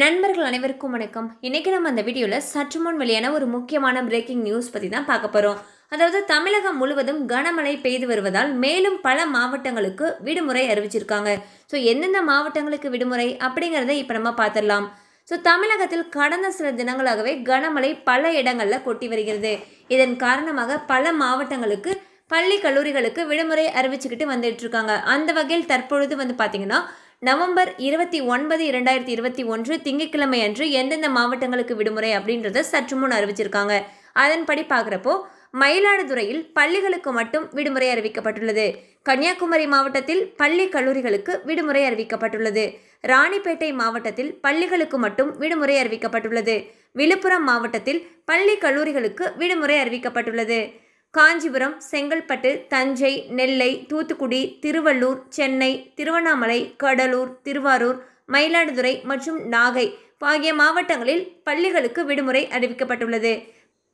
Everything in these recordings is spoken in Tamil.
நண்பர்கள் அனைவருக்கும் வணக்கம் இன்றைக்கி நம்ம அந்த வீடியோவில் சற்று முன் வெளியான ஒரு முக்கியமான பிரேக்கிங் நியூஸ் பற்றி தான் பார்க்க போகிறோம் அதாவது தமிழகம் முழுவதும் கனமழை பெய்து வருவதால் மேலும் பல மாவட்டங்களுக்கு விடுமுறை அறிவிச்சிருக்காங்க ஸோ எந்தெந்த மாவட்டங்களுக்கு விடுமுறை அப்படிங்கிறத இப்போ நம்ம பார்த்துடலாம் ஸோ தமிழகத்தில் கடந்த சில தினங்களாகவே கனமழை பல இடங்களில் கொட்டி வருகிறது இதன் காரணமாக பல மாவட்டங்களுக்கு பள்ளி கல்லூரிகளுக்கு விடுமுறை அறிவிச்சுக்கிட்டு வந்துட்டு இருக்காங்க அந்த வகையில் தற்பொழுது வந்து பார்த்திங்கன்னா நவம்பர் இருபத்தி ஒன்பது இரண்டாயிரத்தி இருபத்தி ஒன்று திங்கட்கிழமை அன்று எந்தெந்த மாவட்டங்களுக்கு விடுமுறை அப்படின்றத சற்று முன் அறிவிச்சிருக்காங்க அதன்படி பார்க்குறப்போ மயிலாடுதுறையில் பள்ளிகளுக்கு மட்டும் விடுமுறை அறிவிக்கப்பட்டுள்ளது கன்னியாகுமரி மாவட்டத்தில் பள்ளி கல்லூரிகளுக்கு விடுமுறை அறிவிக்கப்பட்டுள்ளது ராணிப்பேட்டை மாவட்டத்தில் பள்ளிகளுக்கு மட்டும் விடுமுறை அறிவிக்கப்பட்டுள்ளது விழுப்புரம் மாவட்டத்தில் பள்ளி கல்லூரிகளுக்கு விடுமுறை அறிவிக்கப்பட்டுள்ளது காஞ்சிபுரம் செங்கல்பட்டு தஞ்சை நெல்லை தூத்துக்குடி திருவள்ளூர் சென்னை திருவண்ணாமலை கடலூர் திருவாரூர் மயிலாடுதுறை மற்றும் நாகை ஆகிய மாவட்டங்களில் பள்ளிகளுக்கு விடுமுறை அறிவிக்கப்பட்டுள்ளது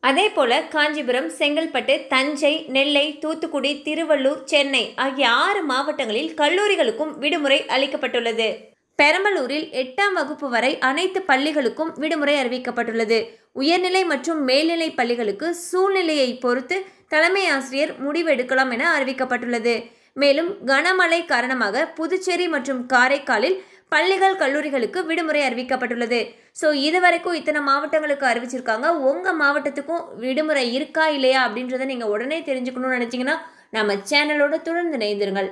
அதேபோல காஞ்சிபுரம் செங்கல்பட்டு தஞ்சை நெல்லை தூத்துக்குடி திருவள்ளூர் சென்னை ஆகிய ஆறு மாவட்டங்களில் கல்லூரிகளுக்கும் விடுமுறை அளிக்கப்பட்டுள்ளது பெரம்பலூரில் எட்டாம் வகுப்பு வரை அனைத்து பள்ளிகளுக்கும் விடுமுறை அறிவிக்கப்பட்டுள்ளது உயர்நிலை மற்றும் மேல்நிலை பள்ளிகளுக்கு சூழ்நிலையை பொறுத்து தலைமை ஆசிரியர் முடிவெடுக்கலாம் என அறிவிக்கப்பட்டுள்ளது மேலும் கனமழை காரணமாக புதுச்சேரி மற்றும் காரைக்காலில் பள்ளிகள் கல்லூரிகளுக்கு விடுமுறை அறிவிக்கப்பட்டுள்ளது ஸோ இது வரைக்கும் இத்தனை மாவட்டங்களுக்கு அறிவிச்சிருக்காங்க உங்கள் மாவட்டத்துக்கும் விடுமுறை இருக்கா இல்லையா அப்படின்றத நீங்கள் உடனே தெரிஞ்சுக்கணும்னு நினச்சிங்கன்னா நம்ம சேனலோட தொடர்ந்து இணைந்திருங்கள்